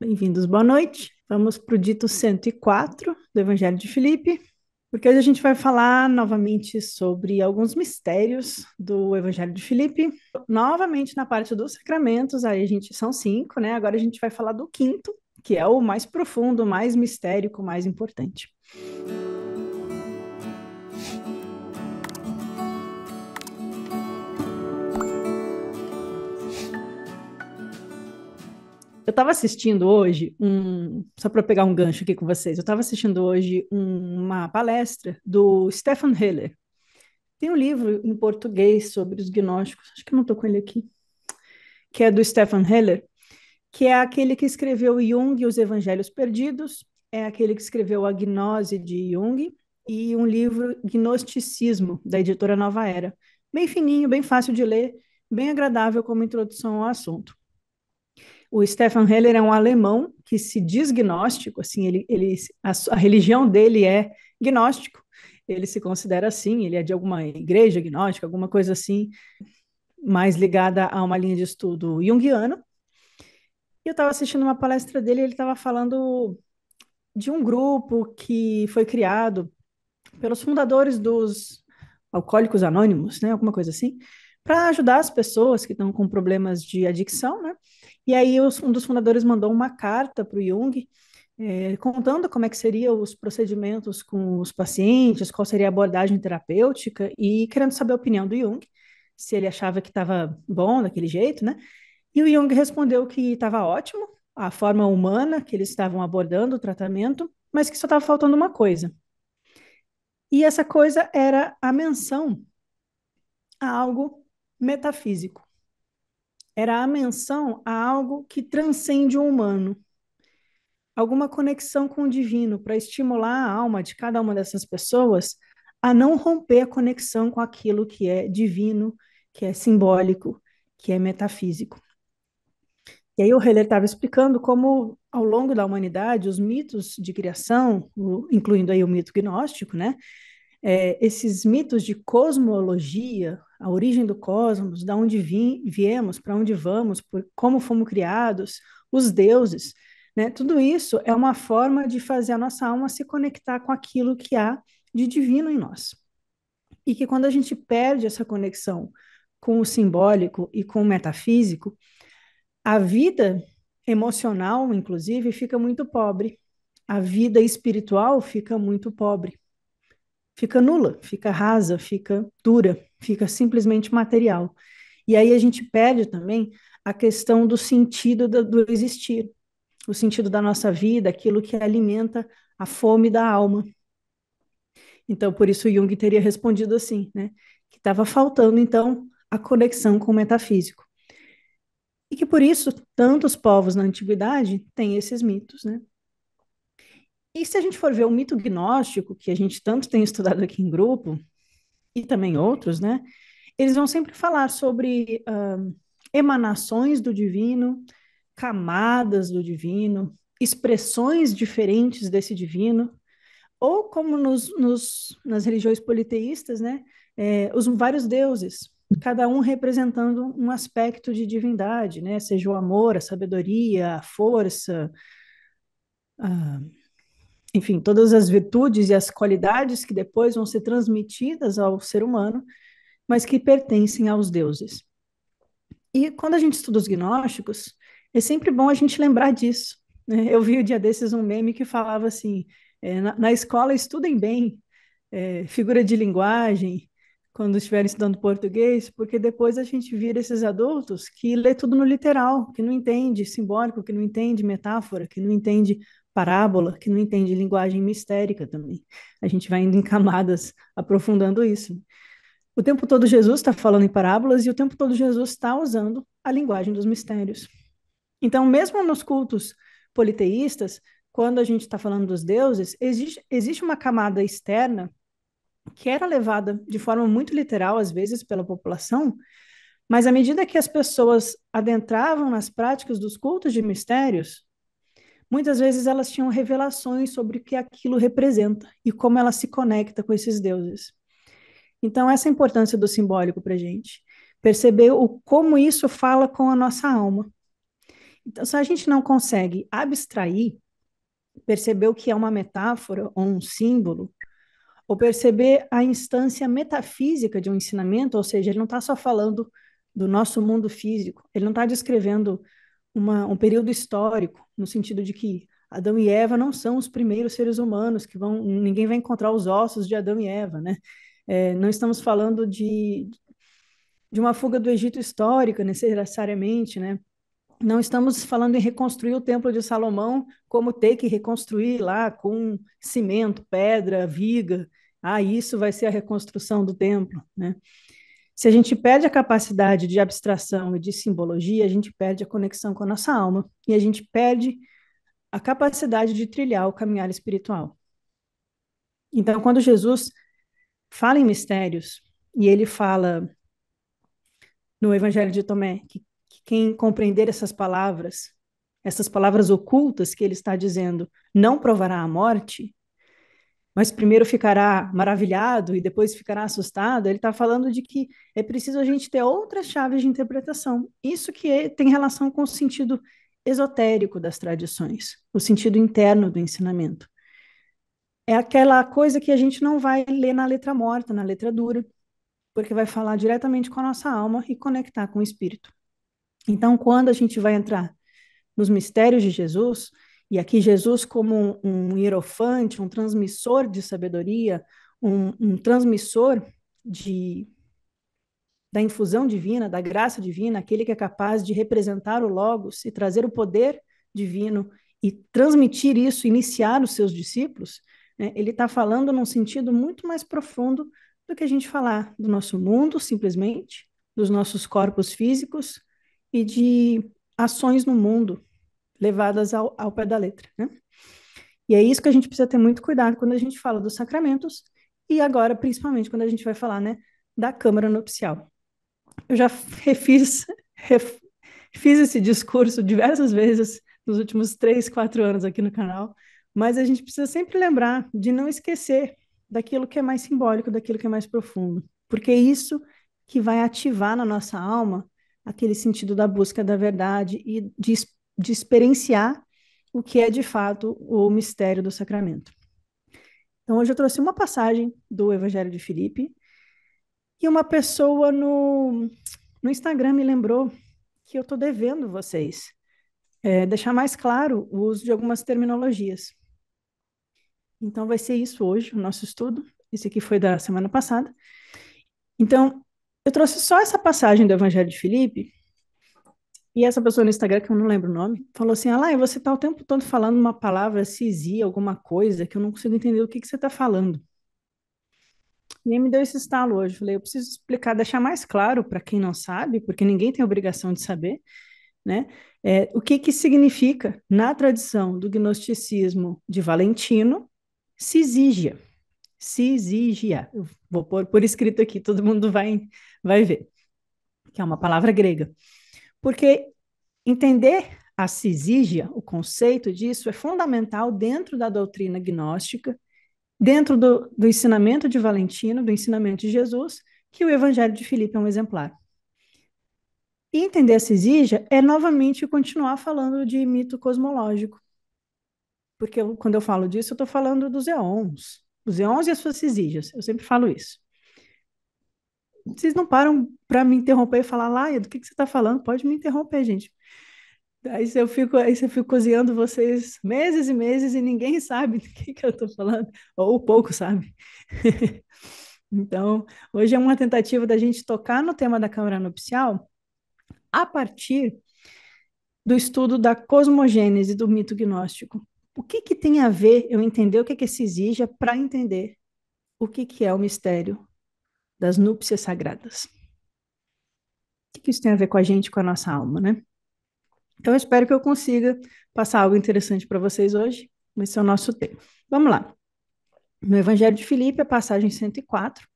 Bem-vindos, boa noite. Vamos para o dito 104 do Evangelho de Filipe, porque hoje a gente vai falar novamente sobre alguns mistérios do Evangelho de Filipe. Novamente na parte dos sacramentos, aí a gente são cinco, né? Agora a gente vai falar do quinto, que é o mais profundo, mais mistérico, mais importante. Eu estava assistindo hoje um. Só para pegar um gancho aqui com vocês, eu estava assistindo hoje um, uma palestra do Stefan Heller. Tem um livro em português sobre os gnósticos, acho que eu não estou com ele aqui, que é do Stefan Heller, que é aquele que escreveu Jung e os Evangelhos Perdidos, é aquele que escreveu A Gnose de Jung e um livro Gnosticismo, da editora Nova Era. Bem fininho, bem fácil de ler, bem agradável como introdução ao assunto. O Stefan Heller é um alemão que se diz gnóstico, assim, ele, ele, a, a religião dele é gnóstico, ele se considera assim, ele é de alguma igreja gnóstica, alguma coisa assim, mais ligada a uma linha de estudo junguiana. E eu estava assistindo uma palestra dele, e ele estava falando de um grupo que foi criado pelos fundadores dos Alcoólicos Anônimos, né, alguma coisa assim, para ajudar as pessoas que estão com problemas de adicção, né, e aí os, um dos fundadores mandou uma carta para o Jung, é, contando como é que seriam os procedimentos com os pacientes, qual seria a abordagem terapêutica e querendo saber a opinião do Jung, se ele achava que estava bom daquele jeito, né? E o Jung respondeu que estava ótimo a forma humana que eles estavam abordando o tratamento, mas que só estava faltando uma coisa. E essa coisa era a menção a algo metafísico era a menção a algo que transcende o humano, alguma conexão com o divino, para estimular a alma de cada uma dessas pessoas a não romper a conexão com aquilo que é divino, que é simbólico, que é metafísico. E aí o Heller estava explicando como, ao longo da humanidade, os mitos de criação, incluindo aí o mito gnóstico, né, é, esses mitos de cosmologia, a origem do cosmos, da onde vim, viemos, para onde vamos, por, como fomos criados, os deuses, né? Tudo isso é uma forma de fazer a nossa alma se conectar com aquilo que há de divino em nós. E que quando a gente perde essa conexão com o simbólico e com o metafísico, a vida emocional, inclusive, fica muito pobre. A vida espiritual fica muito pobre fica nula, fica rasa, fica dura, fica simplesmente material. E aí a gente perde também a questão do sentido do, do existir, o sentido da nossa vida, aquilo que alimenta a fome da alma. Então, por isso Jung teria respondido assim, né? Que estava faltando, então, a conexão com o metafísico. E que por isso tantos povos na antiguidade têm esses mitos, né? E se a gente for ver o mito gnóstico, que a gente tanto tem estudado aqui em grupo, e também outros, né? Eles vão sempre falar sobre uh, emanações do divino, camadas do divino, expressões diferentes desse divino, ou como nos, nos nas religiões politeístas, né? É, os vários deuses, cada um representando um aspecto de divindade, né? Seja o amor, a sabedoria, a força, enfim, todas as virtudes e as qualidades que depois vão ser transmitidas ao ser humano, mas que pertencem aos deuses. E quando a gente estuda os gnósticos, é sempre bom a gente lembrar disso. Né? Eu vi o dia desses um meme que falava assim: é, na, na, escola estudem bem é, figura de linguagem quando estiverem estudando português, porque depois a gente vira esses adultos que lê tudo no literal, que não entende simbólico, que não entende metáfora, que não entende parábola, que não entende linguagem mistérica também. A gente vai indo em camadas, aprofundando isso. O tempo todo Jesus está falando em parábolas e o tempo todo Jesus está usando a linguagem dos mistérios. Então, mesmo nos cultos politeístas, quando a gente está falando dos deuses, existe, existe uma camada externa que era levada de forma muito literal, às vezes, pela população, mas à medida que as pessoas adentravam nas práticas dos cultos de mistérios, muitas vezes elas tinham revelações sobre o que aquilo representa e como ela se conecta com esses deuses. Então, essa é a importância do simbólico para a gente. Perceber o, como isso fala com a nossa alma. Então, se a gente não consegue abstrair, perceber o que é uma metáfora ou um símbolo, ou perceber a instância metafísica de um ensinamento, ou seja, ele não está só falando do nosso mundo físico, ele não está descrevendo uma, um período histórico, no sentido de que Adão e Eva não são os primeiros seres humanos que vão, ninguém vai encontrar os ossos de Adão e Eva, né? É, não estamos falando de, de uma fuga do Egito histórica necessariamente, né? Não estamos falando em reconstruir o Templo de Salomão como ter que reconstruir lá com cimento, pedra, viga. Ah, isso vai ser a reconstrução do templo, né? Se a gente perde a capacidade de abstração e de simbologia, a gente perde a conexão com a nossa alma e a gente perde a capacidade de trilhar o caminhar espiritual. Então, quando Jesus fala em mistérios e ele fala no Evangelho de Tomé que, que quem compreender essas palavras, essas palavras ocultas que ele está dizendo, não provará a morte, mas primeiro ficará maravilhado e depois ficará assustado, ele está falando de que é preciso a gente ter outras chaves de interpretação. Isso que é, tem relação com o sentido esotérico das tradições, o sentido interno do ensinamento. É aquela coisa que a gente não vai ler na letra morta, na letra dura, porque vai falar diretamente com a nossa alma e conectar com o espírito. Então, quando a gente vai entrar nos mistérios de Jesus, e aqui Jesus, como um, um hierofante, um transmissor de sabedoria, um, um transmissor de da infusão divina, da graça divina, aquele que é capaz de representar o Logos e trazer o poder divino e transmitir isso, iniciar os seus discípulos, né? ele está falando num sentido muito mais profundo do que a gente falar do nosso mundo, simplesmente, dos nossos corpos físicos e de ações no mundo, levadas ao, ao pé da letra, né? E é isso que a gente precisa ter muito cuidado quando a gente fala dos sacramentos e agora, principalmente, quando a gente vai falar, né, da Câmara Nupcial. Eu já refiz, fiz esse discurso diversas vezes nos últimos três, quatro anos aqui no canal, mas a gente precisa sempre lembrar de não esquecer daquilo que é mais simbólico, daquilo que é mais profundo, porque é isso que vai ativar na nossa alma aquele sentido da busca da verdade e de de experienciar o que é de fato o mistério do sacramento. Então, hoje eu trouxe uma passagem do Evangelho de Filipe e uma pessoa no, no Instagram me lembrou que eu estou devendo vocês é, deixar mais claro o uso de algumas terminologias. Então, vai ser isso hoje, o nosso estudo. Esse aqui foi da semana passada. Então, eu trouxe só essa passagem do Evangelho de Filipe e essa pessoa no Instagram, que eu não lembro o nome, falou assim: Ah, lá, você tá o tempo todo falando uma palavra cisia, alguma coisa, que eu não consigo entender o que, que você tá falando. E aí me deu esse estalo hoje. Falei: Eu preciso explicar, deixar mais claro para quem não sabe, porque ninguém tem obrigação de saber, né? É, o que, que significa, na tradição do gnosticismo de Valentino, sisígia, Cisigia. Eu vou pôr por escrito aqui, todo mundo vai, vai ver. Que é uma palavra grega. Porque entender a cisígia, o conceito disso, é fundamental dentro da doutrina gnóstica, dentro do, do ensinamento de Valentino, do ensinamento de Jesus, que o Evangelho de Filipe é um exemplar. E entender a cisígia é novamente continuar falando de mito cosmológico. Porque eu, quando eu falo disso, eu estou falando dos eons, os eons e as suas cisígias, eu sempre falo isso vocês não param para me interromper e falar, Laia, do que, que você está falando? Pode me interromper, gente. Aí eu fico, aí eu fico cozinhando vocês meses e meses e ninguém sabe do que, que eu estou falando, ou pouco sabe. então, hoje é uma tentativa da gente tocar no tema da Câmara Nupcial a partir do estudo da cosmogênese do mito gnóstico. O que, que tem a ver eu entender o que, que se exige para entender o que, que é o mistério das núpcias sagradas. O que isso tem a ver com a gente, com a nossa alma, né? Então, eu espero que eu consiga passar algo interessante para vocês hoje. Esse é o nosso tempo. Vamos lá. No Evangelho de Filipe, a passagem 104.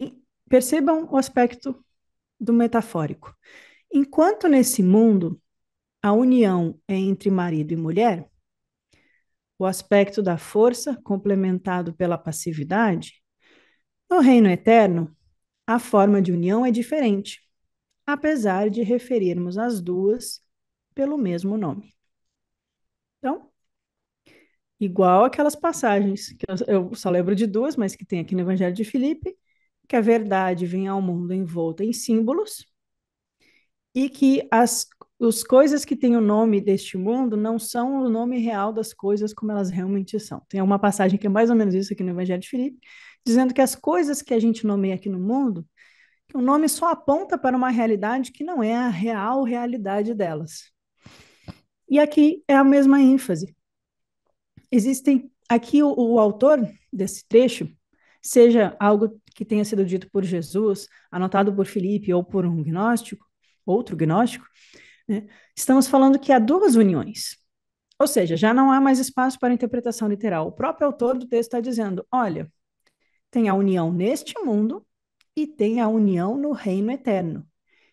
E percebam o aspecto do metafórico. Enquanto nesse mundo a união é entre marido e mulher, o aspecto da força, complementado pela passividade, no reino eterno, a forma de união é diferente, apesar de referirmos as duas pelo mesmo nome. Então, igual aquelas passagens que eu só lembro de duas, mas que tem aqui no Evangelho de Filipe, que a verdade vem ao mundo envolta em símbolos e que as os coisas que têm o nome deste mundo não são o nome real das coisas como elas realmente são. Tem uma passagem que é mais ou menos isso aqui no Evangelho de Filipe, dizendo que as coisas que a gente nomeia aqui no mundo, o nome só aponta para uma realidade que não é a real realidade delas. E aqui é a mesma ênfase. Existem aqui o, o autor desse trecho, seja algo que tenha sido dito por Jesus, anotado por Felipe ou por um gnóstico, outro gnóstico, né? estamos falando que há duas uniões. Ou seja, já não há mais espaço para interpretação literal. O próprio autor do texto está dizendo: olha, tem a união neste mundo e tem a união no reino eterno,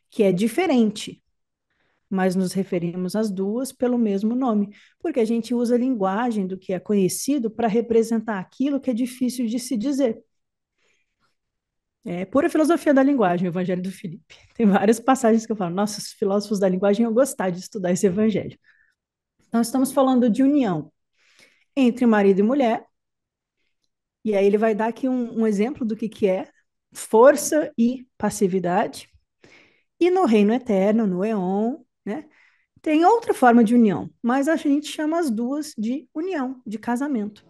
que é diferente, mas nos referimos às duas pelo mesmo nome, porque a gente usa a linguagem do que é conhecido para representar aquilo que é difícil de se dizer. É pura filosofia da linguagem, o Evangelho do Felipe. Tem várias passagens que eu falo, nossa, os filósofos da linguagem iam gostar de estudar esse evangelho. Então, estamos falando de união entre marido e mulher e aí ele vai dar aqui um, um exemplo do que, que é força e passividade. E no reino eterno, no Eon, né, tem outra forma de união, mas a gente chama as duas de união, de casamento.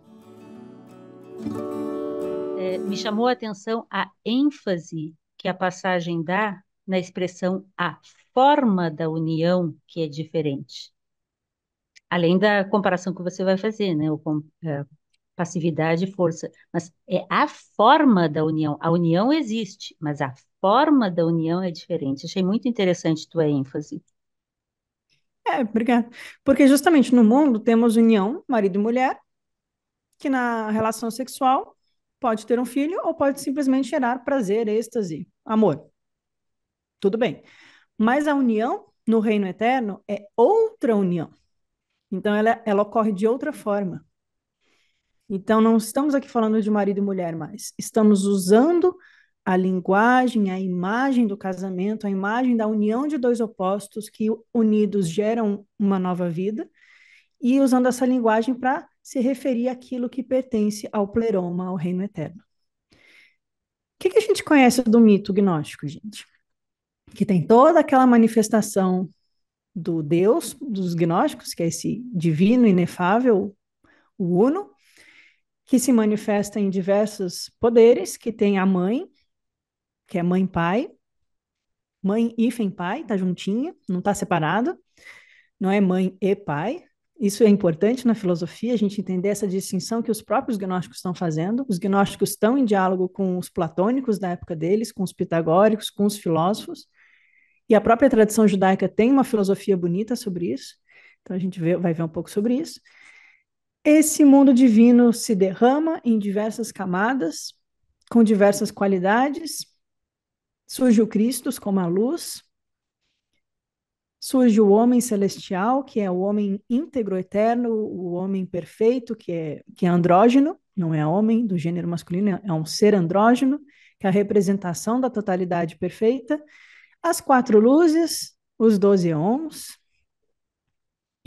É, me chamou a atenção a ênfase que a passagem dá na expressão a forma da união que é diferente. Além da comparação que você vai fazer, né? O, é, passividade e força, mas é a forma da união. A união existe, mas a forma da união é diferente. Achei muito interessante tua ênfase. É, obrigada. Porque justamente no mundo temos união, marido e mulher, que na relação sexual pode ter um filho ou pode simplesmente gerar prazer, êxtase, amor. Tudo bem. Mas a união no reino eterno é outra união. Então ela, ela ocorre de outra forma. Então, não estamos aqui falando de marido e mulher mais. Estamos usando a linguagem, a imagem do casamento, a imagem da união de dois opostos que unidos geram uma nova vida, e usando essa linguagem para se referir àquilo que pertence ao pleroma, ao reino eterno. O que, que a gente conhece do mito gnóstico, gente? Que tem toda aquela manifestação do Deus dos gnósticos, que é esse divino inefável, o Uno, que se manifesta em diversos poderes, que tem a mãe, que é mãe-pai, mãe hífen pai, tá juntinha, não tá separado, não é mãe e pai. Isso é importante na filosofia, a gente entender essa distinção que os próprios gnósticos estão fazendo. Os gnósticos estão em diálogo com os platônicos da época deles, com os pitagóricos, com os filósofos. E a própria tradição judaica tem uma filosofia bonita sobre isso. Então a gente vê, vai ver um pouco sobre isso. Esse mundo divino se derrama em diversas camadas, com diversas qualidades. Surge o Cristo como a luz, surge o homem celestial, que é o homem íntegro eterno, o homem perfeito, que é, que é andrógeno, não é homem do gênero masculino, é um ser andrógeno, que é a representação da totalidade perfeita. As quatro luzes, os doze ons,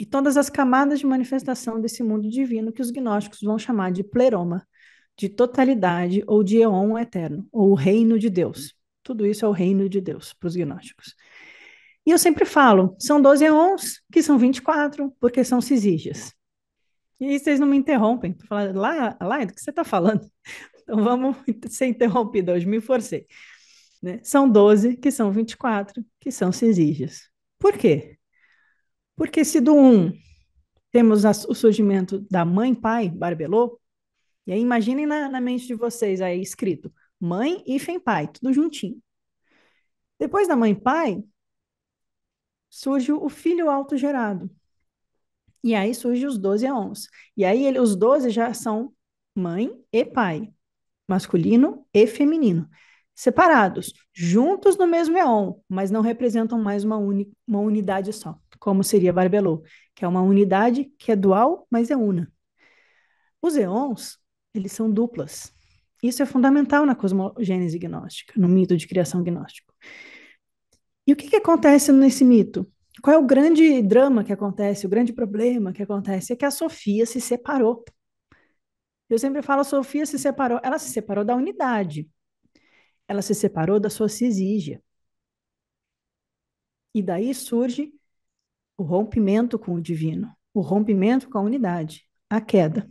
e todas as camadas de manifestação desse mundo divino que os gnósticos vão chamar de pleroma, de totalidade ou de eon eterno, ou o reino de Deus. Tudo isso é o reino de Deus para os gnósticos. E eu sempre falo, são 12 eons, que são 24, porque são cisígias. E vocês não me interrompem para falar, lá, lá, do que você está falando? Então vamos ser interrompido hoje, me forcei. Né? São 12, que são 24, que são cisígias. Por quê? Porque se do 1 um, temos o surgimento da mãe, pai, Barbelô, e aí imaginem na, na mente de vocês aí escrito mãe e fem pai, tudo juntinho. Depois da mãe pai, surge o filho autogerado. E aí surge os 12 a 11. E aí ele, os 12 já são mãe e pai, masculino e feminino, separados, juntos no mesmo éon, mas não representam mais uma, uni, uma unidade só como seria Barbelô, que é uma unidade que é dual, mas é una. Os eons, eles são duplas. Isso é fundamental na cosmogênese gnóstica, no mito de criação gnóstico. E o que, que acontece nesse mito? Qual é o grande drama que acontece, o grande problema que acontece? É que a Sofia se separou. Eu sempre falo, a Sofia se separou. Ela se separou da unidade. Ela se separou da sua cisígia. E daí surge o rompimento com o divino, o rompimento com a unidade, a queda.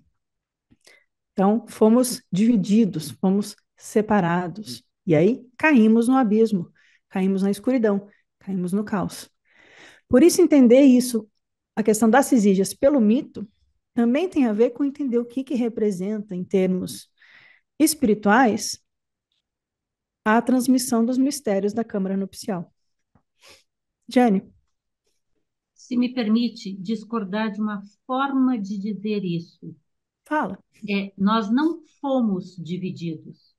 Então, fomos divididos, fomos separados. E aí caímos no abismo, caímos na escuridão, caímos no caos. Por isso, entender isso, a questão das cisígias pelo mito, também tem a ver com entender o que, que representa, em termos espirituais, a transmissão dos mistérios da Câmara Nupcial. Jane se me permite discordar de uma forma de dizer isso. Fala. É, nós não fomos divididos.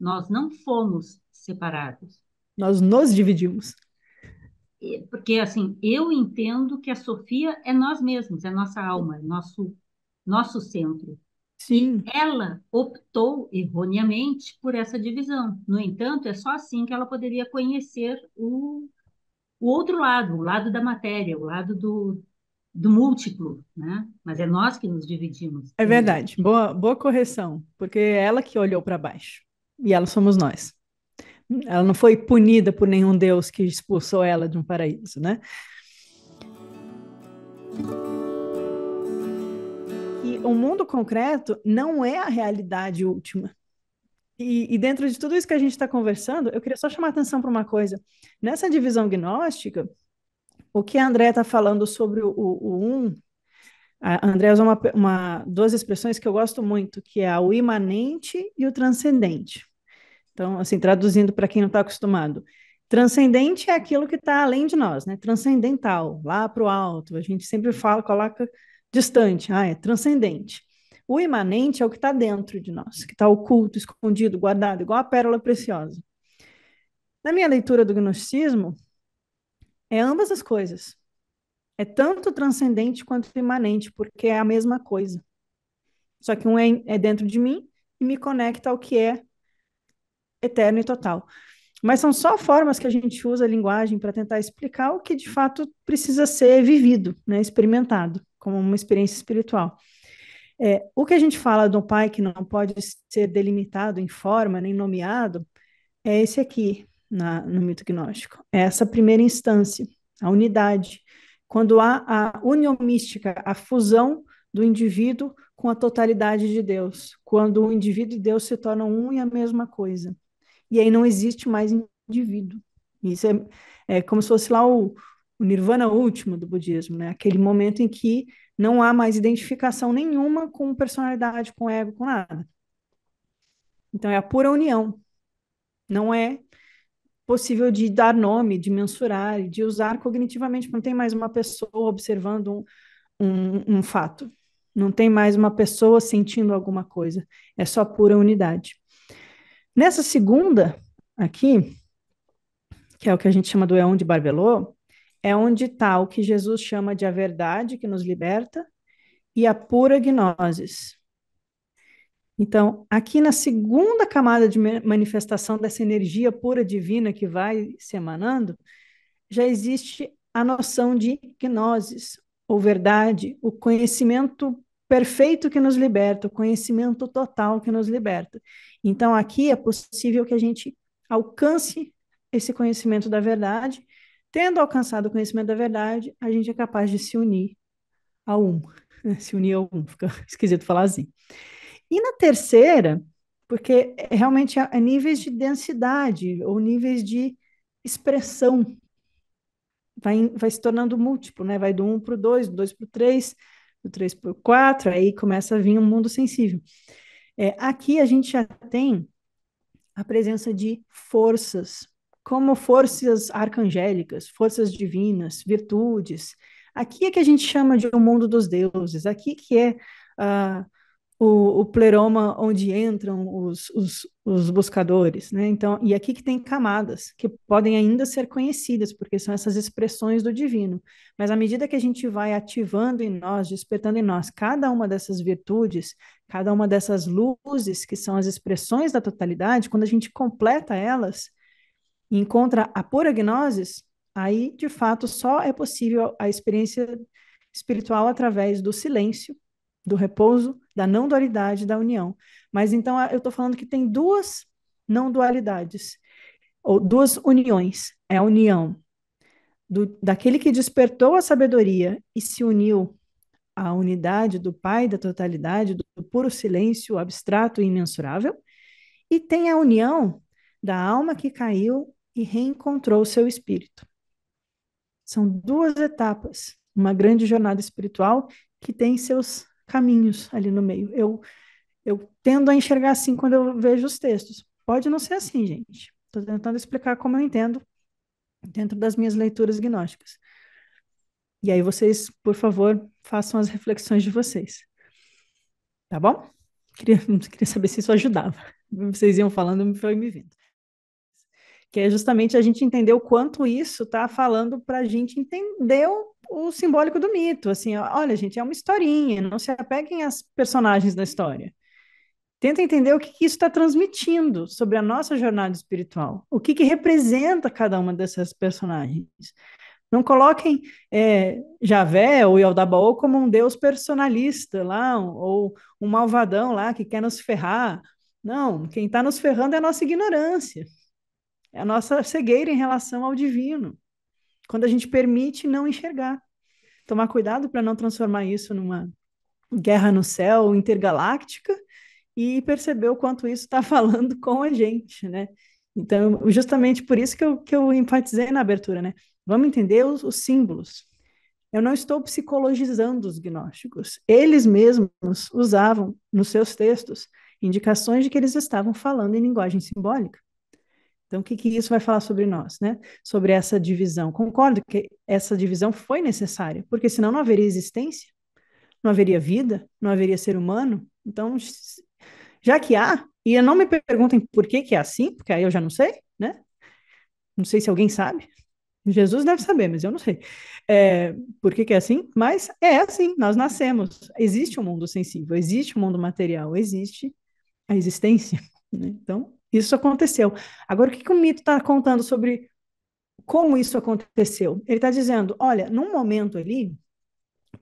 Nós não fomos separados. Nós nos dividimos. Porque, assim, eu entendo que a Sofia é nós mesmos, é nossa alma, é nosso, nosso centro. Sim. E ela optou erroneamente por essa divisão. No entanto, é só assim que ela poderia conhecer o, o outro lado, o lado da matéria, o lado do, do múltiplo, né? Mas é nós que nos dividimos. É verdade, boa, boa correção, porque é ela que olhou para baixo e ela somos nós. Ela não foi punida por nenhum Deus que expulsou ela de um paraíso, né? E o mundo concreto não é a realidade última. E, e, dentro de tudo isso que a gente está conversando, eu queria só chamar atenção para uma coisa. Nessa divisão gnóstica, o que a André está falando sobre o, o, o um, a André usa uma, uma, duas expressões que eu gosto muito, que é o imanente e o transcendente. Então, assim, traduzindo para quem não está acostumado, transcendente é aquilo que está além de nós, né? Transcendental, lá para o alto. A gente sempre fala, coloca distante, ah, é transcendente. O imanente é o que está dentro de nós, que está oculto, escondido, guardado, igual a pérola preciosa. Na minha leitura do gnosticismo, é ambas as coisas. É tanto transcendente quanto imanente, porque é a mesma coisa. Só que um é, é dentro de mim e me conecta ao que é eterno e total. Mas são só formas que a gente usa a linguagem para tentar explicar o que de fato precisa ser vivido, né? experimentado, como uma experiência espiritual. É, o que a gente fala do pai que não pode ser delimitado em forma nem nomeado é esse aqui na, no mito gnóstico. É essa primeira instância, a unidade, quando há a união mística, a fusão do indivíduo com a totalidade de Deus, quando o indivíduo e Deus se tornam um e a mesma coisa. E aí não existe mais indivíduo. Isso é, é como se fosse lá o, o nirvana último do budismo, né? Aquele momento em que não há mais identificação nenhuma com personalidade, com ego, com nada. Então é a pura união. Não é possível de dar nome, de mensurar, de usar cognitivamente. Não tem mais uma pessoa observando um, um, um fato. Não tem mais uma pessoa sentindo alguma coisa. É só pura unidade. Nessa segunda aqui, que é o que a gente chama do Eon de Barbelot, é onde está o que Jesus chama de a verdade que nos liberta e a pura gnosis. Então, aqui na segunda camada de manifestação dessa energia pura divina que vai se emanando, já existe a noção de gnosis, ou verdade, o conhecimento perfeito que nos liberta, o conhecimento total que nos liberta. Então, aqui é possível que a gente alcance esse conhecimento da verdade Tendo alcançado o conhecimento da verdade, a gente é capaz de se unir a um. Né? Se unir a um, fica esquisito falar assim. E na terceira, porque é, realmente há é, é níveis de densidade ou níveis de expressão. Vai, vai se tornando múltiplo, né? Vai do um para o dois, do dois para o três, do três para o quatro. aí começa a vir um mundo sensível. É, aqui a gente já tem a presença de forças como forças arcangélicas, forças divinas, virtudes. Aqui é que a gente chama de o um mundo dos deuses, aqui que é uh, o, o, pleroma onde entram os, os, os, buscadores, né? Então, e aqui que tem camadas que podem ainda ser conhecidas, porque são essas expressões do divino. Mas à medida que a gente vai ativando em nós, despertando em nós cada uma dessas virtudes, cada uma dessas luzes que são as expressões da totalidade, quando a gente completa elas, e encontra a porognoses, aí de fato só é possível a experiência espiritual através do silêncio, do repouso, da não dualidade, da união. Mas então eu estou falando que tem duas não dualidades, ou duas uniões. É a união do, daquele que despertou a sabedoria e se uniu à unidade do Pai, da totalidade, do, do puro silêncio abstrato e imensurável, e tem a união da alma que caiu e reencontrou seu espírito. São duas etapas, uma grande jornada espiritual que tem seus caminhos ali no meio. Eu, eu tendo a enxergar assim quando eu vejo os textos. Pode não ser assim, gente. Estou tentando explicar como eu entendo dentro das minhas leituras gnósticas. E aí vocês, por favor, façam as reflexões de vocês. Tá bom? Queria, queria saber se isso ajudava. Vocês iam falando e me vindo que é justamente a gente entender o quanto isso está falando para a gente entender o, o, simbólico do mito. Assim, olha, gente, é uma historinha, não se apeguem às personagens da história. Tenta entender o que, que isso está transmitindo sobre a nossa jornada espiritual, o que, que representa cada uma dessas personagens. Não coloquem é, Javé ou Yaldabaoth como um deus personalista lá, ou um malvadão lá que quer nos ferrar. Não, quem está nos ferrando é a nossa ignorância. É a nossa cegueira em relação ao divino. Quando a gente permite não enxergar. Tomar cuidado para não transformar isso numa guerra no céu intergaláctica e perceber o quanto isso está falando com a gente, né? Então, justamente por isso que eu, que eu enfatizei na abertura, né? Vamos entender os, os símbolos. Eu não estou psicologizando os gnósticos. Eles mesmos usavam nos seus textos indicações de que eles estavam falando em linguagem simbólica. Então, o que, que isso vai falar sobre nós, né? Sobre essa divisão. Concordo que essa divisão foi necessária, porque senão não haveria existência, não haveria vida, não haveria ser humano. Então, já que há, e não me perguntem por que, que é assim, porque aí eu já não sei, né? Não sei se alguém sabe. Jesus deve saber, mas eu não sei é, por que, que é assim, mas é assim, nós nascemos. Existe um mundo sensível, existe um mundo material, existe a existência. Né? Então, isso aconteceu. Agora, o que, que o mito está contando sobre como isso aconteceu? Ele está dizendo: olha, num momento ali,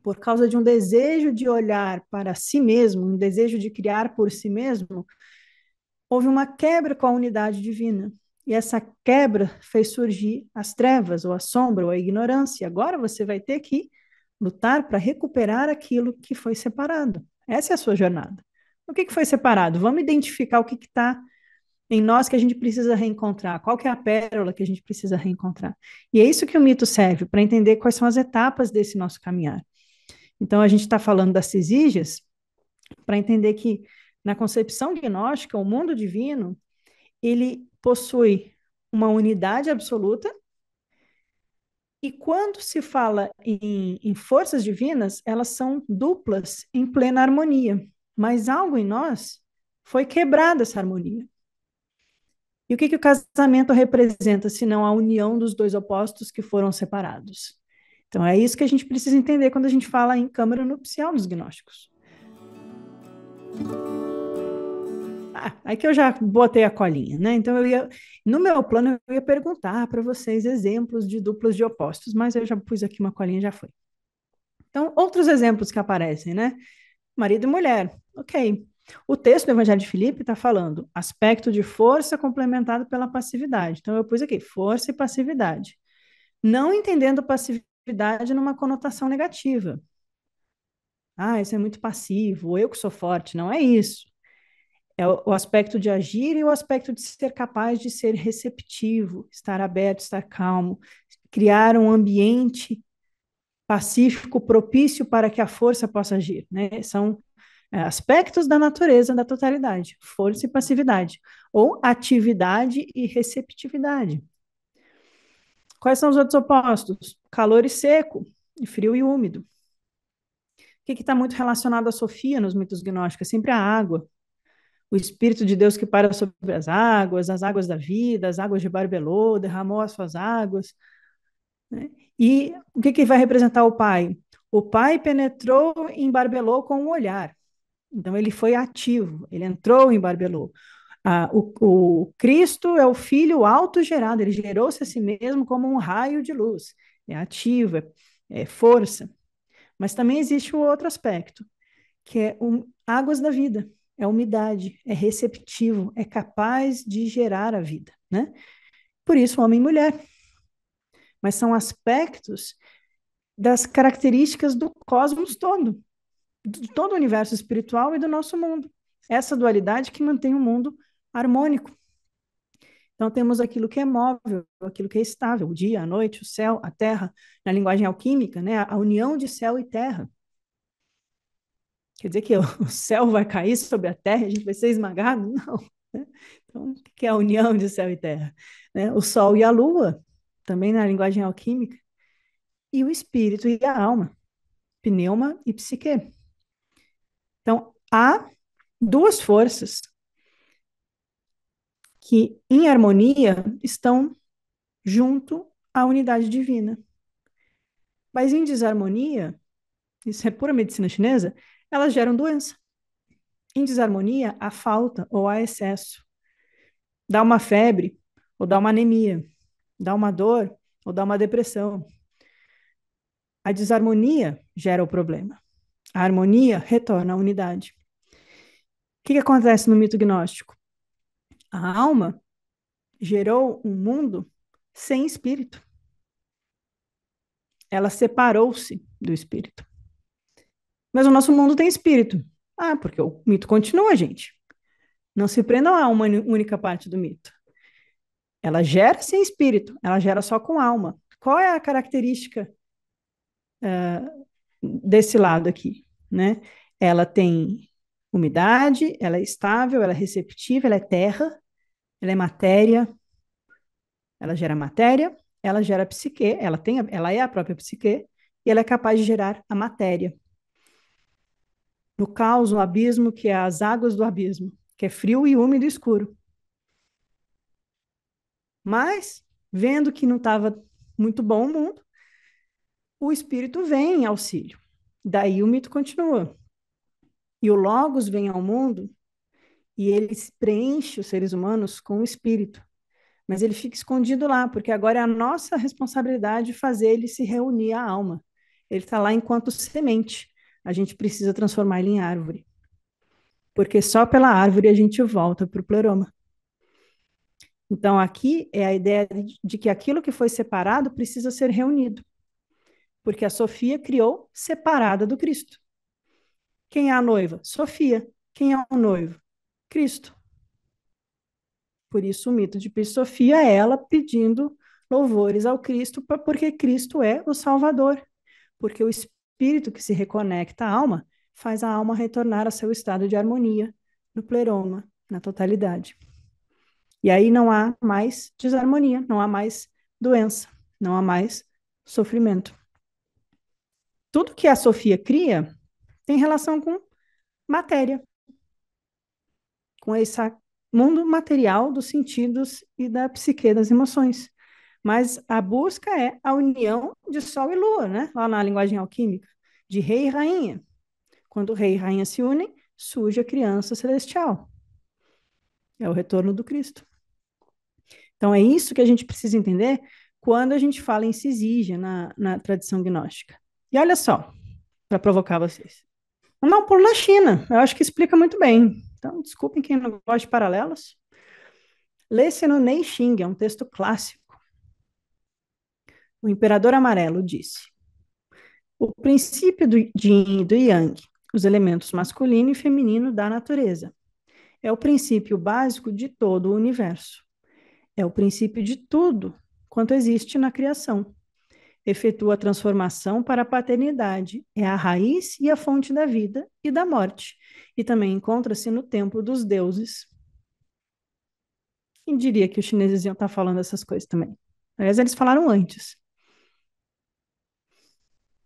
por causa de um desejo de olhar para si mesmo, um desejo de criar por si mesmo, houve uma quebra com a unidade divina. E essa quebra fez surgir as trevas, ou a sombra, ou a ignorância. Agora você vai ter que lutar para recuperar aquilo que foi separado. Essa é a sua jornada. O que, que foi separado? Vamos identificar o que está em nós que a gente precisa reencontrar? Qual que é a pérola que a gente precisa reencontrar? E é isso que o mito serve, para entender quais são as etapas desse nosso caminhar. Então, a gente está falando das cisígias para entender que, na concepção gnóstica, o mundo divino, ele possui uma unidade absoluta, e quando se fala em, em forças divinas, elas são duplas em plena harmonia. Mas algo em nós foi quebrada essa harmonia. E o que, que o casamento representa, senão a união dos dois opostos que foram separados? Então, é isso que a gente precisa entender quando a gente fala em câmara nupcial nos gnósticos. Ah, aí que eu já botei a colinha, né? Então, eu ia, no meu plano, eu ia perguntar para vocês exemplos de duplas de opostos, mas eu já pus aqui uma colinha já foi. Então, outros exemplos que aparecem, né? Marido e mulher. Ok, o texto do Evangelho de Filipe está falando aspecto de força complementado pela passividade. Então, eu pus aqui força e passividade. Não entendendo passividade numa conotação negativa. Ah, isso é muito passivo, eu que sou forte. Não é isso. É o aspecto de agir e o aspecto de ser capaz de ser receptivo, estar aberto, estar calmo, criar um ambiente pacífico propício para que a força possa agir. Né? São é, aspectos da natureza da totalidade, força e passividade, ou atividade e receptividade. Quais são os outros opostos? Calor e seco, e frio e úmido. O que está muito relacionado à Sofia nos mitos gnósticos? É sempre a água. O Espírito de Deus que para sobre as águas, as águas da vida, as águas de Barbelô, derramou as suas águas. Né? E o que, que vai representar o Pai? O Pai penetrou em Barbelô com o um olhar. Então ele foi ativo, ele entrou em Barbelô. Ah, o, o, Cristo é o filho autogerado, ele gerou-se a si mesmo como um raio de luz, é ativo, é, é força. Mas também existe o outro aspecto, que é um, águas da vida, é umidade, é receptivo, é capaz de gerar a vida, né? Por isso, homem e mulher. Mas são aspectos das características do cosmos todo de todo o universo espiritual e do nosso mundo. Essa dualidade que mantém o mundo harmônico. Então temos aquilo que é móvel, aquilo que é estável, o dia, a noite, o céu, a terra, na linguagem alquímica, né, a união de céu e terra. Quer dizer que o céu vai cair sobre a terra e a gente vai ser esmagado? Não. Né? Então, o que é a união de céu e terra? Né? O sol e a lua, também na linguagem alquímica, e o espírito e a alma, pneuma e psique. Então, há duas forças que, em harmonia, estão junto à unidade divina. Mas em desarmonia, isso é pura medicina chinesa, elas geram doença. Em desarmonia, há falta ou há excesso. Dá uma febre ou dá uma anemia, dá uma dor ou dá uma depressão. A desarmonia gera o problema a harmonia, retorna à unidade. O que, que acontece no mito gnóstico? A alma gerou um mundo sem espírito. Ela separou-se do espírito. Mas o nosso mundo tem espírito. Ah, porque o mito continua, gente. Não se prendam a uma única parte do mito. Ela gera sem espírito, ela gera só com alma. Qual é a característica uh, desse lado aqui, né? Ela tem umidade, ela é estável, ela é receptiva, ela é terra, ela é matéria, ela gera matéria, ela gera psique, ela, tem, ela é a própria psique, e ela é capaz de gerar a matéria. No caos, o abismo, que é as águas do abismo, que é frio e úmido e escuro. Mas, vendo que não estava muito bom o mundo, o espírito vem em auxílio. Daí o mito continua. E o Logos vem ao mundo e ele preenche os seres humanos com o espírito. Mas ele fica escondido lá, porque agora é a nossa responsabilidade fazer ele se reunir à alma. Ele está lá enquanto semente. A gente precisa transformar ele em árvore. Porque só pela árvore a gente volta para o pleroma. Então, aqui é a ideia de que aquilo que foi separado precisa ser reunido porque a Sofia criou separada do Cristo. Quem é a noiva? Sofia. Quem é o noivo? Cristo. Por isso o mito de Sofia é ela pedindo louvores ao Cristo, porque Cristo é o Salvador. Porque o espírito que se reconecta à alma faz a alma retornar ao seu estado de harmonia, no pleroma, na totalidade. E aí não há mais desarmonia, não há mais doença, não há mais sofrimento tudo que a Sofia cria tem relação com matéria, com esse mundo material dos sentidos e da psique das emoções. Mas a busca é a união de Sol e Lua, né? Lá na linguagem alquímica, de rei e rainha. Quando rei e rainha se unem, surge a criança celestial. É o retorno do Cristo. Então é isso que a gente precisa entender quando a gente fala em cisígia na, na tradição gnóstica. E olha só, para provocar vocês. Um não por na China, eu acho que explica muito bem. Então, desculpem quem não gosta de paralelos. Lê-se no Neixing, é um texto clássico. O imperador amarelo disse: O princípio do yin e do yang, os elementos masculino e feminino da natureza, é o princípio básico de todo o universo. É o princípio de tudo quanto existe na criação efetua a transformação para a paternidade, é a raiz e a fonte da vida e da morte, e também encontra-se no templo dos deuses. Quem diria que os chineses iam tá estar falando essas coisas também? Aliás, eles falaram antes.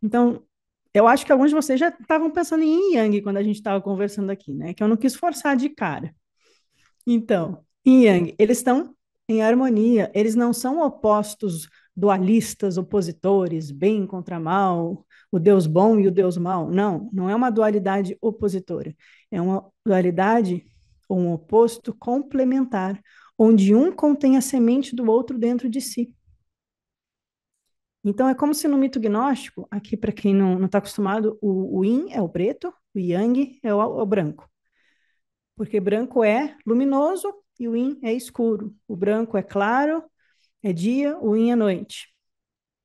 Então, eu acho que alguns de vocês já estavam pensando em Yang quando a gente estava conversando aqui, né? Que eu não quis forçar de cara. Então, Yang, eles estão em harmonia, eles não são opostos dualistas opositores, bem contra mal, o Deus bom e o Deus mau. Não, não é uma dualidade opositora. É uma dualidade ou um oposto complementar, onde um contém a semente do outro dentro de si. Então, é como se no mito gnóstico, aqui para quem não está acostumado, o, o, yin é o preto, o yang é o, o branco. Porque branco é luminoso e o yin é escuro. O branco é claro é dia, o in é noite.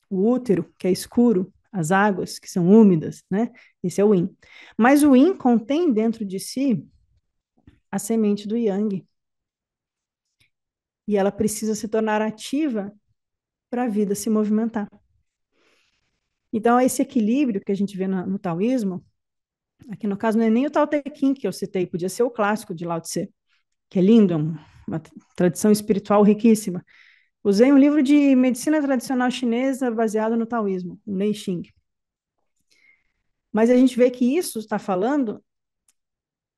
O útero, que é escuro, as águas, que são úmidas, né? Esse é o yin. Mas o yin contém dentro de si a semente do yang. E ela precisa se tornar ativa para a vida se movimentar. Então, é esse equilíbrio que a gente vê no, no taoísmo, aqui no caso não é nem o Tao Te Ching que eu citei, podia ser o clássico de Lao Tse, que é lindo, é uma tradição espiritual riquíssima. Usei um livro de medicina tradicional chinesa baseado no taoísmo, o Neixing. Mas a gente vê que isso está falando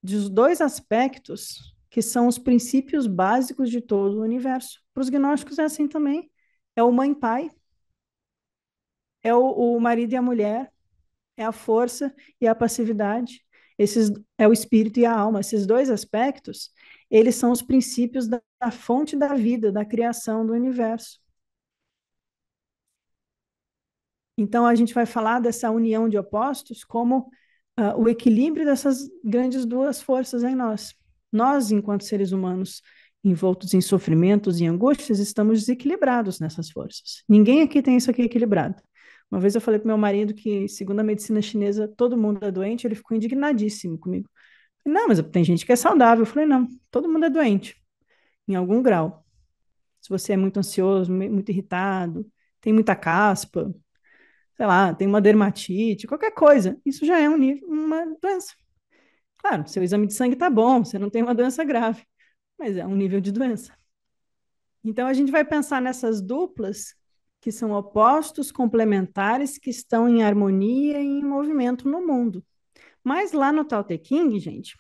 dos dois aspectos que são os princípios básicos de todo o universo. Para os gnósticos é assim também. É o mãe-pai, é o, o marido e a mulher, é a força e a passividade, esses é o espírito e a alma. Esses dois aspectos, eles são os princípios da da fonte da vida, da criação do universo. Então, a gente vai falar dessa união de opostos como uh, o equilíbrio dessas grandes duas forças em nós. Nós, enquanto seres humanos envoltos em sofrimentos e angústias, estamos desequilibrados nessas forças. Ninguém aqui tem isso aqui equilibrado. Uma vez eu falei para meu marido que, segundo a medicina chinesa, todo mundo é doente, ele ficou indignadíssimo comigo. Não, mas tem gente que é saudável. Eu falei, não, todo mundo é doente em algum grau. Se você é muito ansioso, muito irritado, tem muita caspa, sei lá, tem uma dermatite, qualquer coisa, isso já é um nível, uma doença. Claro, seu exame de sangue está bom, você não tem uma doença grave, mas é um nível de doença. Então a gente vai pensar nessas duplas que são opostos complementares que estão em harmonia e em movimento no mundo. Mas lá no Tao Te Ching, gente,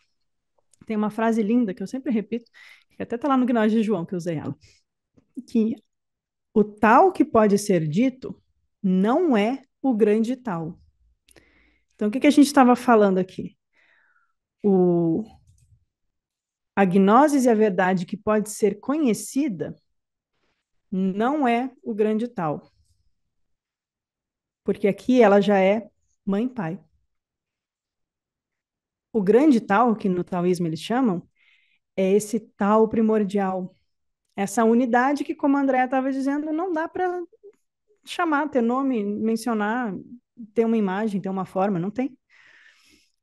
tem uma frase linda que eu sempre repito, até está lá no Gnose de João que eu usei ela, que o tal que pode ser dito não é o grande tal. Então, o que, que a gente estava falando aqui? O, a gnose e a verdade que pode ser conhecida não é o grande tal. Porque aqui ela já é mãe e pai. O grande tal, que no taoísmo eles chamam, é esse tal primordial. Essa unidade que, como a Andrea estava dizendo, não dá para chamar, ter nome, mencionar, ter uma imagem, ter uma forma, não tem.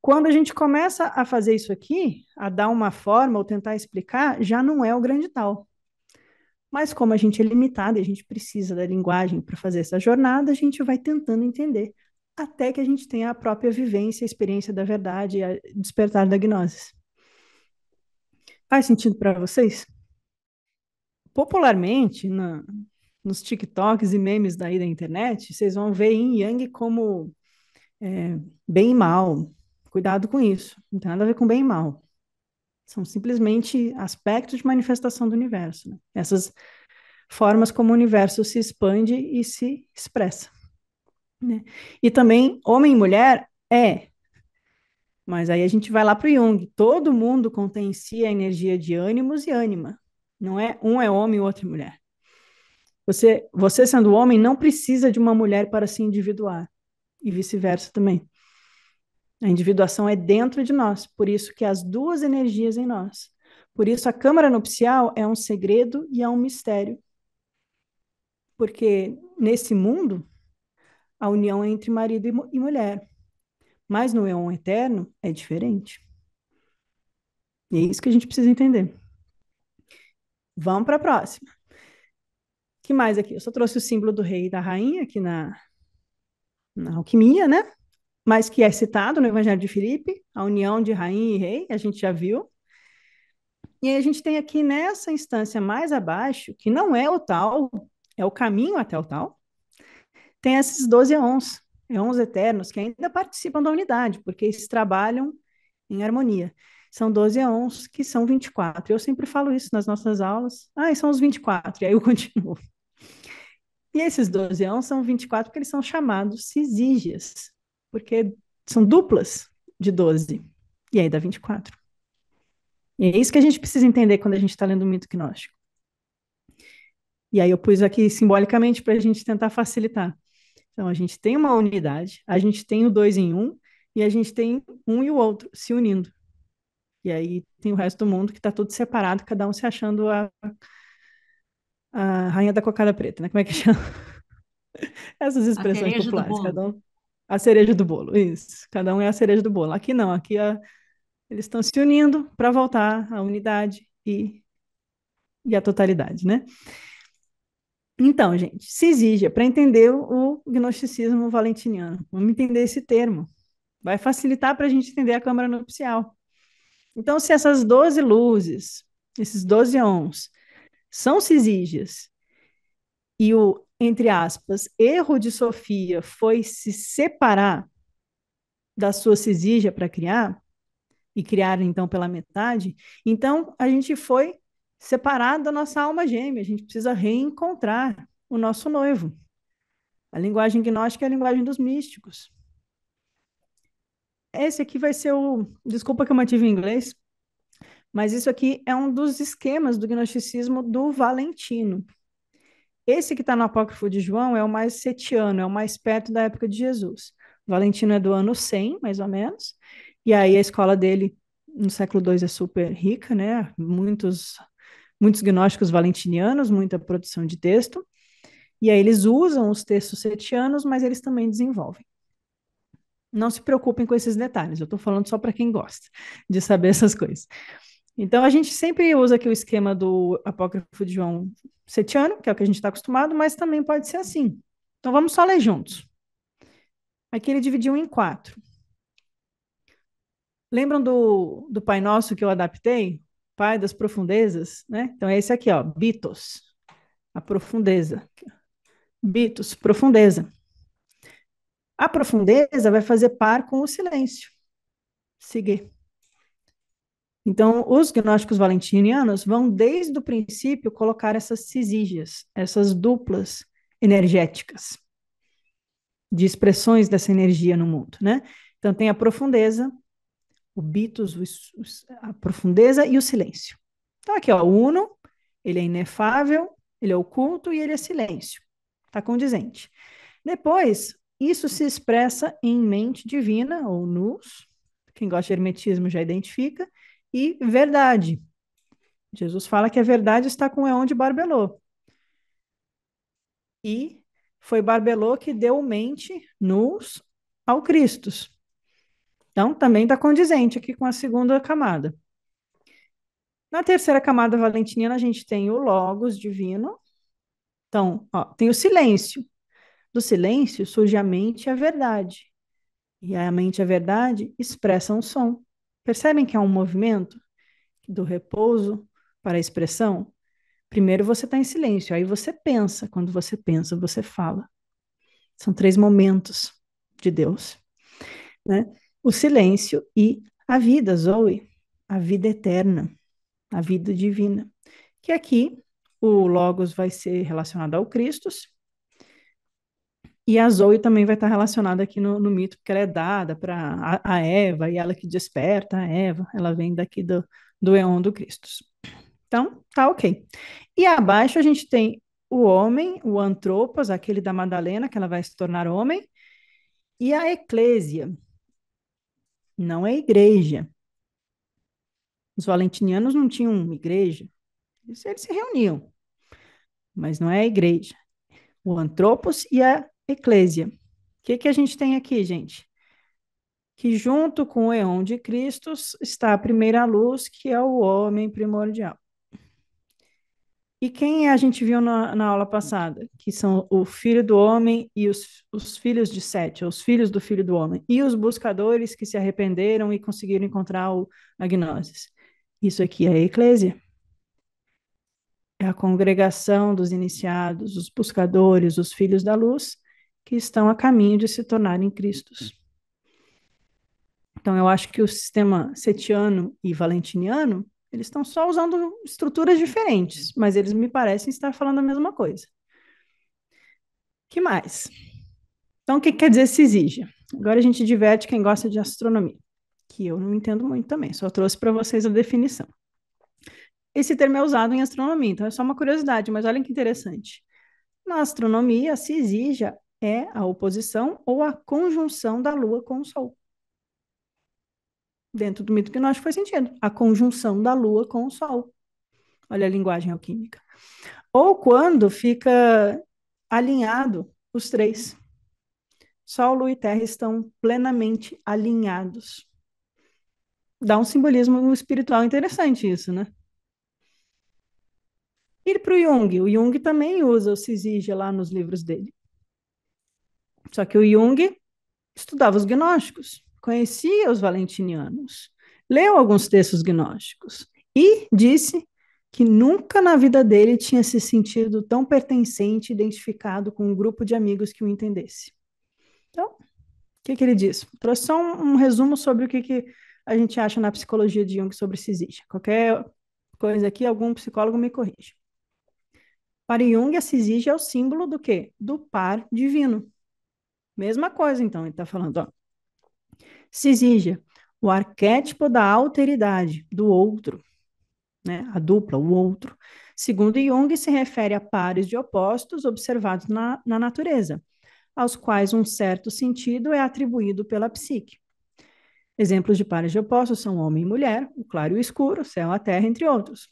Quando a gente começa a fazer isso aqui, a dar uma forma ou tentar explicar, já não é o grande tal. Mas como a gente é limitado e a gente precisa da linguagem para fazer essa jornada, a gente vai tentando entender até que a gente tenha a própria vivência, a experiência da verdade, a despertar da gnose. Faz sentido para vocês? Popularmente, na, nos TikToks e memes daí da internet, vocês vão ver yin yang como é, bem e mal. Cuidado com isso. Não tem nada a ver com bem e mal. São simplesmente aspectos de manifestação do universo. Né? Essas formas como o universo se expande e se expressa. Né? E também, homem e mulher é mas aí a gente vai lá para o Jung. Todo mundo contém em si a energia de ânimos e ânima. Não é um é homem, o outro é mulher. Você, você sendo homem não precisa de uma mulher para se individuar e vice-versa também. A individuação é dentro de nós, por isso que as duas energias em nós. Por isso a câmara nupcial é um segredo e é um mistério. Porque nesse mundo a união é entre marido e, e mulher mas no Eon Eterno é diferente. E é isso que a gente precisa entender. Vamos para a próxima. que mais aqui? Eu só trouxe o símbolo do rei e da rainha aqui na, na alquimia, né? Mas que é citado no Evangelho de Filipe, a união de rainha e rei, a gente já viu. E aí a gente tem aqui nessa instância mais abaixo, que não é o tal, é o caminho até o tal, tem esses 12 ons, 11 eternos que ainda participam da unidade, porque eles trabalham em harmonia. São 12 eons, que são 24. Eu sempre falo isso nas nossas aulas. Ah, são os 24, e aí eu continuo. E esses 12 eons são 24 porque eles são chamados cisígias, porque são duplas de 12, e aí dá 24. E é isso que a gente precisa entender quando a gente está lendo o mito gnóstico. E aí eu pus aqui simbolicamente para a gente tentar facilitar. Então, a gente tem uma unidade, a gente tem o dois em um, e a gente tem um e o outro se unindo. E aí tem o resto do mundo que está tudo separado, cada um se achando a, a rainha da cocada preta, né? Como é que chama? Essas expressões populares, cada um. A cereja do bolo, isso. Cada um é a cereja do bolo. Aqui não, aqui a... eles estão se unindo para voltar à unidade e... e à totalidade, né? Então, gente, cisígia, é para entender o gnosticismo valentiniano, vamos entender esse termo. Vai facilitar para a gente entender a câmara nupcial. Então, se essas 12 luzes, esses 12 ons, são cisígias, e o, entre aspas, erro de Sofia foi se separar da sua cisígia para criar, e criar então pela metade, então a gente foi separado da nossa alma gêmea. A gente precisa reencontrar o nosso noivo. A linguagem gnóstica é a linguagem dos místicos. Esse aqui vai ser o. Desculpa que eu mantive em inglês, mas isso aqui é um dos esquemas do gnosticismo do Valentino. Esse que está no Apócrifo de João é o mais setiano, é o mais perto da época de Jesus. O Valentino é do ano 100, mais ou menos, e aí a escola dele no século II é super rica, né? Muitos muitos gnósticos valentinianos, muita produção de texto. E aí eles usam os textos setianos, mas eles também desenvolvem. Não se preocupem com esses detalhes, eu estou falando só para quem gosta de saber essas coisas. Então, a gente sempre usa aqui o esquema do apócrifo de João Setiano, que é o que a gente está acostumado, mas também pode ser assim. Então, vamos só ler juntos. Aqui ele dividiu em quatro. Lembram do, do Pai Nosso que eu adaptei? pai das profundezas, né? Então é esse aqui, ó, bitos, a profundeza. Bitos, profundeza. A profundeza vai fazer par com o silêncio. Seguir. Então, os gnósticos valentinianos vão, desde o princípio, colocar essas cisígias, essas duplas energéticas de expressões dessa energia no mundo, né? Então, tem a profundeza, o bitus, o, a profundeza e o silêncio. Então, aqui, ó, o uno, ele é inefável, ele é oculto e ele é silêncio. Está condizente. Depois, isso se expressa em mente divina, ou nous, quem gosta de hermetismo já identifica, e verdade. Jesus fala que a verdade está com o de Barbelô. E foi Barbelô que deu mente, nous, ao Cristo. Então, também está condizente aqui com a segunda camada. Na terceira camada valentiniana, a gente tem o Logos divino. Então, ó, tem o silêncio. Do silêncio surge a mente e a verdade. E a mente e a verdade expressam o som. Percebem que há um movimento do repouso para a expressão? Primeiro você está em silêncio, aí você pensa. Quando você pensa, você fala. São três momentos de Deus. Né? o silêncio e a vida, Zoe, a vida eterna, a vida divina. Que aqui o Logos vai ser relacionado ao Cristo e a Zoe também vai estar relacionada aqui no, no mito, porque ela é dada para a, a, Eva e ela que desperta a Eva, ela vem daqui do, do eon do Cristo. Então, tá ok. E abaixo a gente tem o homem, o antropos, aquele da Madalena, que ela vai se tornar homem, e a eclésia, não é igreja. Os valentinianos não tinham igreja. Eles, eles se reuniam, mas não é a igreja. O antropos e a eclésia. O que, que a gente tem aqui, gente? Que junto com o eon de Cristo está a primeira luz, que é o homem primordial. E quem é, a gente viu na, na, aula passada? Que são o filho do homem e os, os filhos de Sete, os filhos do filho do homem, e os buscadores que se arrependeram e conseguiram encontrar o agnósis. Isso aqui é a eclésia. É a congregação dos iniciados, os buscadores, os filhos da luz, que estão a caminho de se tornarem cristos. Então, eu acho que o sistema setiano e valentiniano eles estão só usando estruturas uhum. diferentes, mas eles me parecem estar falando a mesma coisa. Que mais? Então, o que quer dizer se exige? Agora a gente diverte quem gosta de astronomia, que eu não entendo muito também, só trouxe para vocês a definição. Esse termo é usado em astronomia, então é só uma curiosidade, mas olha que interessante. Na astronomia, se exige é a oposição ou a conjunção da Lua com o Sol dentro do mito gnóstico faz sentido. A conjunção da lua com o sol. Olha a linguagem alquímica. Ou quando fica alinhado os três. Sol, lua e terra estão plenamente alinhados. Dá um simbolismo espiritual interessante isso, né? Ir para o Jung. O Jung também usa o Cisige lá nos livros dele. Só que o Jung estudava os gnósticos conhecia os valentinianos, leu alguns textos gnósticos e disse que nunca na vida dele tinha se sentido tão pertencente, identificado com um grupo de amigos que o entendesse. Então, o que, que ele diz? Trouxe só um, um resumo sobre o que, que a gente acha na psicologia de Jung sobre cisígia. Qualquer coisa aqui, algum psicólogo me corrija. Para Jung, a cisígia é o símbolo do quê? Do par divino. Mesma coisa, então, ele está falando, ó, se exige o arquétipo da alteridade, do outro, né? a dupla, o outro. Segundo Jung, se refere a pares de opostos observados na, na natureza, aos quais um certo sentido é atribuído pela psique. Exemplos de pares de opostos são homem e mulher, o claro e o escuro, céu e terra, entre outros.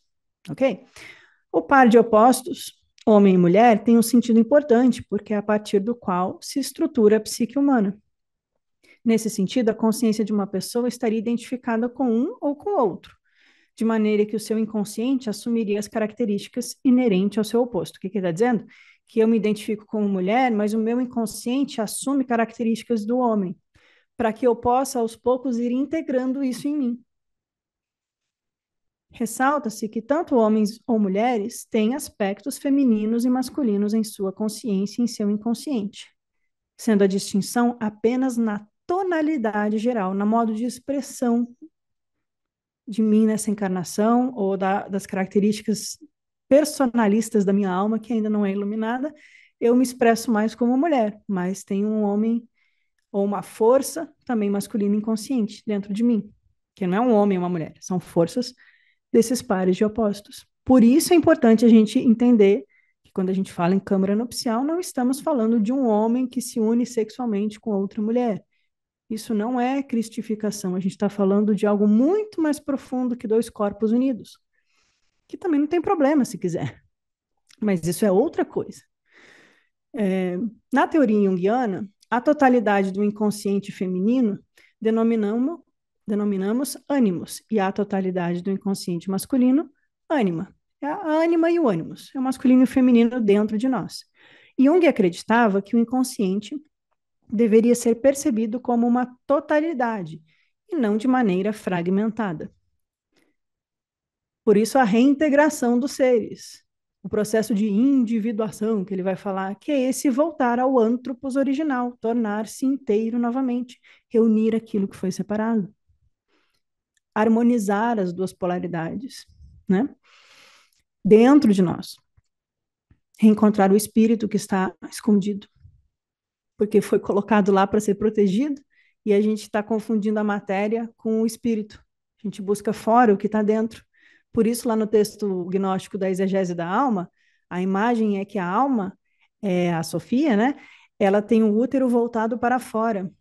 Ok? O par de opostos, homem e mulher, tem um sentido importante, porque é a partir do qual se estrutura a psique humana. Nesse sentido, a consciência de uma pessoa estaria identificada com um ou com outro, de maneira que o seu inconsciente assumiria as características inerentes ao seu oposto. O que, que ele está dizendo? Que eu me identifico como mulher, mas o meu inconsciente assume características do homem, para que eu possa, aos poucos, ir integrando isso em mim. Ressalta-se que tanto homens ou mulheres têm aspectos femininos e masculinos em sua consciência e em seu inconsciente, sendo a distinção apenas na tonalidade geral, no modo de expressão de mim nessa encarnação ou da, das características personalistas da minha alma que ainda não é iluminada, eu me expresso mais como mulher, mas tem um homem ou uma força também masculina inconsciente dentro de mim, que não é um homem e é uma mulher, são forças desses pares de opostos. Por isso é importante a gente entender que quando a gente fala em câmara nupcial, não estamos falando de um homem que se une sexualmente com outra mulher. Isso não é cristificação, a gente está falando de algo muito mais profundo que dois corpos unidos, que também não tem problema se quiser, mas isso é outra coisa. É, na teoria junguiana, a totalidade do inconsciente feminino denominamos, denominamos ânimos, e a totalidade do inconsciente masculino, ânima. É a ânima e o ânimos, é o masculino e o feminino dentro de nós. Jung acreditava que o inconsciente deveria ser percebido como uma totalidade e não de maneira fragmentada. Por isso, a reintegração dos seres, o processo de individuação que ele vai falar, que é esse voltar ao antropos original, tornar-se inteiro novamente, reunir aquilo que foi separado, harmonizar as duas polaridades, né? Dentro de nós, reencontrar o espírito que está escondido porque foi colocado lá para ser protegido, e a gente está confundindo a matéria com o espírito. A gente busca fora o que está dentro. Por isso, lá no texto gnóstico da exegese da alma, a imagem é que a alma, é a Sofia, né? Ela tem o útero voltado para fora.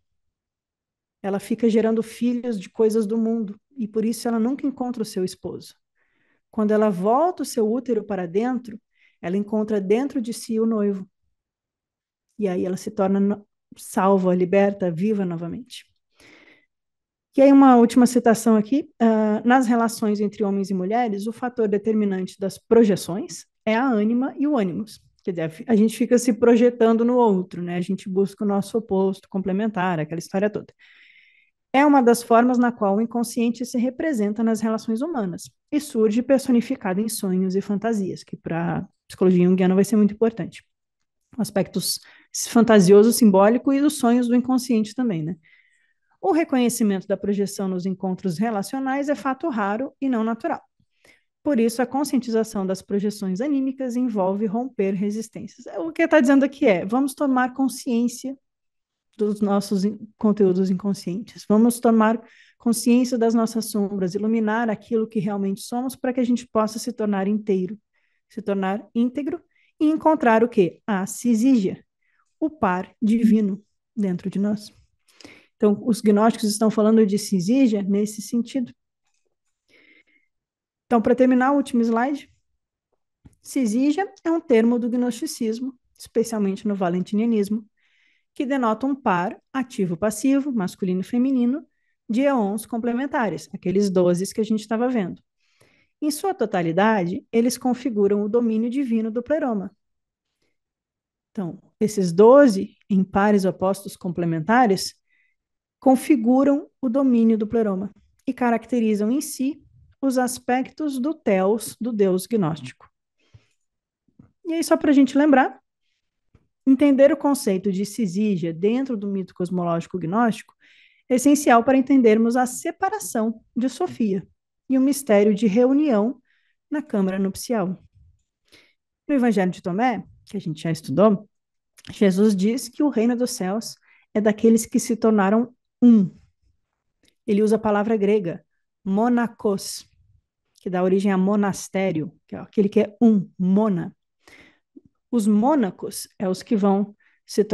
Ela fica gerando filhos de coisas do mundo e por isso ela nunca encontra o seu esposo. Quando ela volta o seu útero para dentro, ela encontra dentro de si o noivo. E aí ela se torna salva, liberta, viva novamente. E aí, uma última citação aqui. Uh, nas relações entre homens e mulheres, o fator determinante das projeções é a ânima e o ânimos. Quer dizer, a gente fica se projetando no outro, né? A gente busca o nosso oposto, complementar, aquela história toda. É uma das formas na qual o inconsciente se representa nas relações humanas e surge personificado em sonhos e fantasias, que para psicologia junguiana vai ser muito importante aspectos fantasioso, simbólico e dos sonhos do inconsciente também, né? O reconhecimento da projeção nos encontros relacionais é fato raro e não natural. Por isso, a conscientização das projeções anímicas envolve romper resistências. É, o que está dizendo aqui é: vamos tomar consciência dos nossos conteúdos inconscientes, vamos tomar consciência das nossas sombras, iluminar aquilo que realmente somos para que a gente possa se tornar inteiro, se tornar íntegro e encontrar o que? A cisígia, o par divino dentro de nós. Então, os gnósticos estão falando de cisígia nesse sentido. Então, para terminar, o último slide. Cisígia é um termo do gnosticismo, especialmente no valentinianismo, que denota um par ativo-passivo, masculino e feminino, de eons complementares, aqueles dozes que a gente estava vendo. Em sua totalidade, eles configuram o domínio divino do pleroma. Então, esses 12 em pares opostos complementares configuram o domínio do pleroma e caracterizam em si os aspectos do Theos, do deus gnóstico. E aí, só para a gente lembrar, entender o conceito de cisígia dentro do mito cosmológico gnóstico é essencial para entendermos a separação de Sofia, e o mistério de reunião na câmara nupcial. No Evangelho de Tomé, que a gente já estudou, Jesus diz que o reino dos céus é daqueles que se tornaram um. Ele usa a palavra grega, monacos, que dá origem a monastério, que é aquele que é um, mona. Os mônacos é os que vão se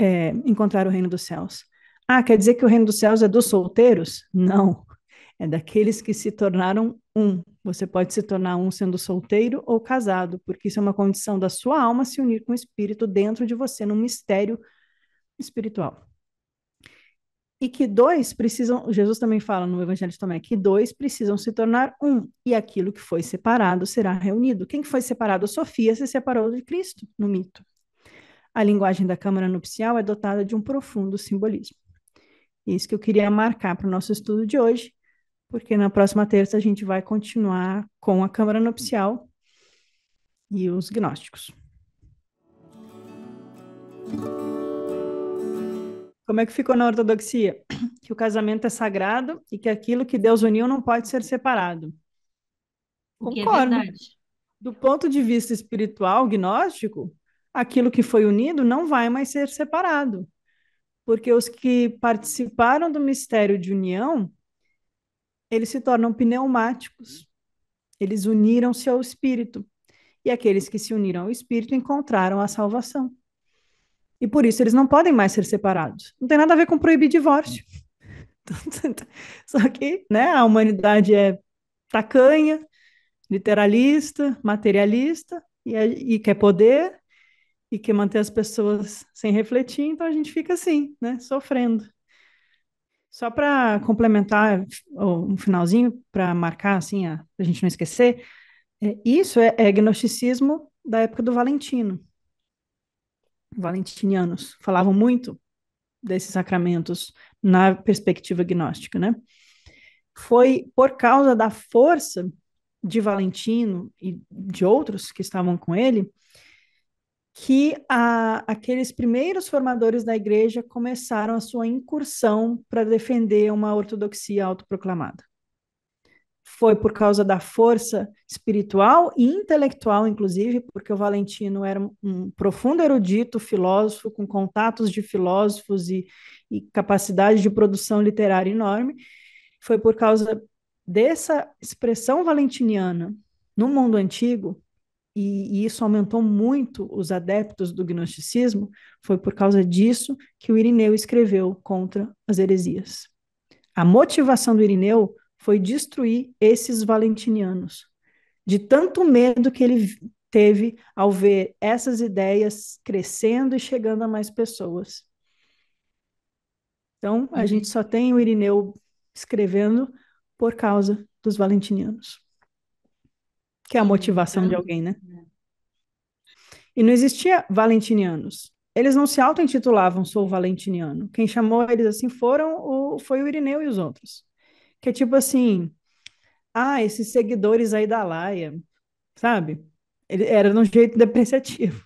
é, encontrar o reino dos céus. Ah, quer dizer que o reino dos céus é dos solteiros? Não é daqueles que se tornaram um. Você pode se tornar um sendo solteiro ou casado, porque isso é uma condição da sua alma se unir com o espírito dentro de você, num mistério espiritual. E que dois precisam, Jesus também fala no Evangelho de Tomé, que dois precisam se tornar um, e aquilo que foi separado será reunido. Quem foi separado? Sofia se separou de Cristo, no mito. A linguagem da Câmara Nupcial é dotada de um profundo simbolismo. Isso que eu queria marcar para o nosso estudo de hoje, porque na próxima terça a gente vai continuar com a Câmara Nupcial e os gnósticos. Como é que ficou na ortodoxia? Que o casamento é sagrado e que aquilo que Deus uniu não pode ser separado. É Concordo. É Do ponto de vista espiritual, gnóstico, aquilo que foi unido não vai mais ser separado. Porque os que participaram do mistério de união eles se tornam pneumáticos. Eles uniram-se ao Espírito. E aqueles que se uniram ao Espírito encontraram a salvação. E por isso eles não podem mais ser separados. Não tem nada a ver com proibir divórcio. Só que né, a humanidade é tacanha, literalista, materialista, e, é, e quer poder, e quer manter as pessoas sem refletir, então a gente fica assim, né, sofrendo. Só para complementar um finalzinho, para marcar assim, a, a, gente não esquecer, é, isso é, é da época do Valentino. Valentinianos falavam muito desses sacramentos na perspectiva gnóstica, né? Foi por causa da força de Valentino e de outros que estavam com ele que a, aqueles primeiros formadores da igreja começaram a sua incursão para defender uma ortodoxia autoproclamada. Foi por causa da força espiritual e intelectual, inclusive, porque o Valentino era um profundo erudito, filósofo, com contatos de filósofos e, e capacidade de produção literária enorme. Foi por causa dessa expressão valentiniana no mundo antigo e, e, isso aumentou muito os adeptos do gnosticismo, foi por causa disso que o Irineu escreveu contra as heresias. A motivação do Irineu foi destruir esses valentinianos, de tanto medo que ele teve ao ver essas ideias crescendo e chegando a mais pessoas. Então, a uhum. gente só tem o Irineu escrevendo por causa dos valentinianos que é a motivação de alguém, né? E não existia valentinianos. Eles não se auto-intitulavam sou valentiniano. Quem chamou eles assim foram o, foi o Irineu e os outros. Que é tipo assim, ah, esses seguidores aí da Laia, sabe? Ele era de um jeito depreciativo.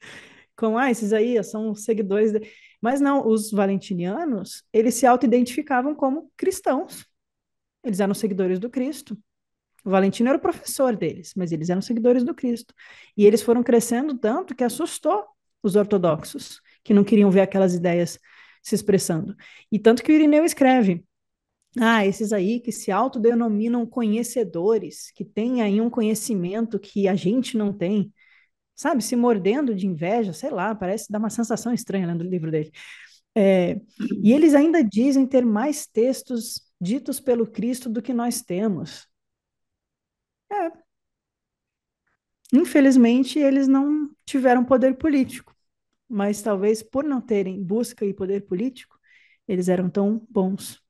Com, ah, esses aí são seguidores. De... Mas não, os valentinianos, eles se auto-identificavam como cristãos. Eles eram seguidores do Cristo. O Valentino era o professor deles, mas eles eram seguidores do Cristo. E eles foram crescendo tanto que assustou os ortodoxos, que não queriam ver aquelas ideias se expressando. E tanto que o Irineu escreve: ah, esses aí que se autodenominam conhecedores, que têm aí um conhecimento que a gente não tem, sabe, se mordendo de inveja, sei lá, parece dar uma sensação estranha lendo o livro dele. É, e eles ainda dizem ter mais textos ditos pelo Cristo do que nós temos. É. Infelizmente, eles não tiveram poder político, mas talvez por não terem busca e poder político, eles eram tão bons,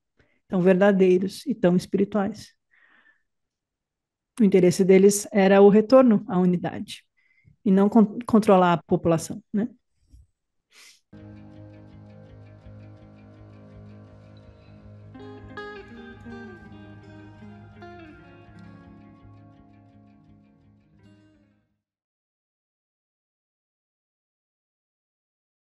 tão verdadeiros e tão espirituais. O interesse deles era o retorno à unidade e não con controlar a população, né?